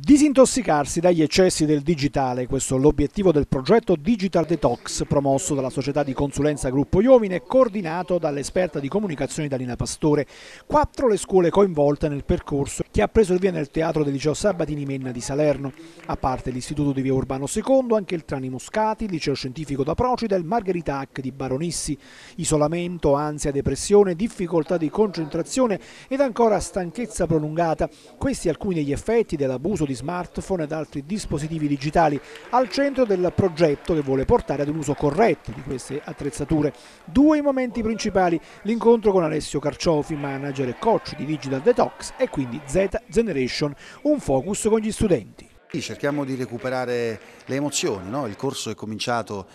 Disintossicarsi dagli eccessi del digitale, questo è l'obiettivo del progetto Digital Detox, promosso dalla società di consulenza Gruppo Iovine e coordinato dall'esperta di comunicazione Dalina Pastore. Quattro le scuole coinvolte nel percorso che ha preso il via nel teatro del liceo Sabatini Menna di Salerno, a parte l'istituto di via Urbano II, anche il Trani Moscati, il liceo scientifico da Procida e il Margherita Hack di Baronissi. Isolamento, ansia, depressione, difficoltà di concentrazione ed ancora stanchezza prolungata, questi alcuni degli effetti dell'abuso di smartphone ed altri dispositivi digitali al centro del progetto che vuole portare ad un uso corretto di queste attrezzature. Due i momenti principali, l'incontro con Alessio Carciofi, manager e coach di Digital Detox e quindi Z Generation, un focus con gli studenti. Cerchiamo di recuperare le emozioni, no? il corso è cominciato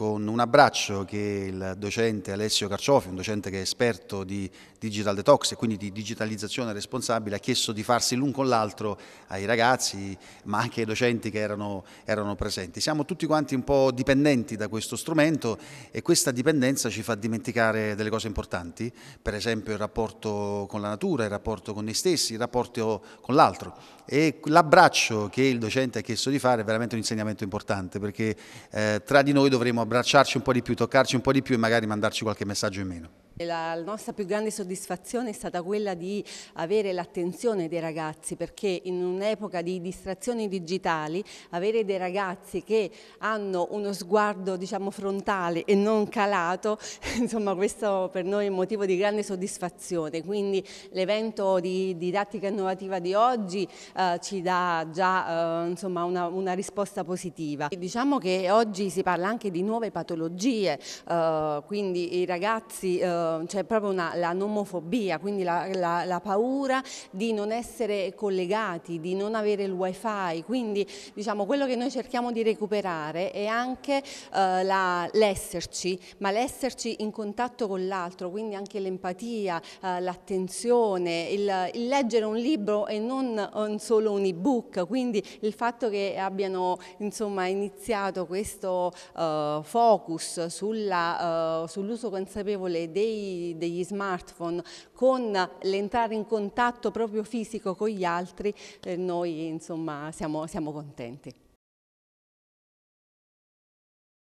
con un abbraccio che il docente Alessio Carciofi, un docente che è esperto di digital detox e quindi di digitalizzazione responsabile, ha chiesto di farsi l'un con l'altro ai ragazzi, ma anche ai docenti che erano, erano presenti. Siamo tutti quanti un po' dipendenti da questo strumento e questa dipendenza ci fa dimenticare delle cose importanti, per esempio il rapporto con la natura, il rapporto con noi stessi, il rapporto con l'altro. E l'abbraccio che il docente ha chiesto di fare è veramente un insegnamento importante, perché eh, tra di noi dovremo abbracciare abbracciarci un po' di più, toccarci un po' di più e magari mandarci qualche messaggio in meno. La nostra più grande soddisfazione è stata quella di avere l'attenzione dei ragazzi perché in un'epoca di distrazioni digitali avere dei ragazzi che hanno uno sguardo diciamo, frontale e non calato, insomma questo per noi è un motivo di grande soddisfazione. Quindi l'evento di didattica innovativa di oggi eh, ci dà già eh, insomma, una, una, risposta positiva. E diciamo che oggi si parla anche di nuove patologie, eh, quindi i ragazzi eh, eh, c'è proprio una, la nomofobia, quindi la, la, la, paura di non essere collegati, di non avere il wifi, quindi diciamo quello che noi cerchiamo di recuperare è anche eh, l'esserci, ma l'esserci in contatto con l'altro, quindi anche l'empatia, eh, l'attenzione, il, il, leggere un libro e non un solo un ebook, quindi il fatto che abbiano insomma, iniziato questo eh, focus eh, sull'uso sull consapevole dei dei, degli smartphone con l'entrare in contatto proprio fisico con gli altri, eh, noi insomma siamo, siamo contenti.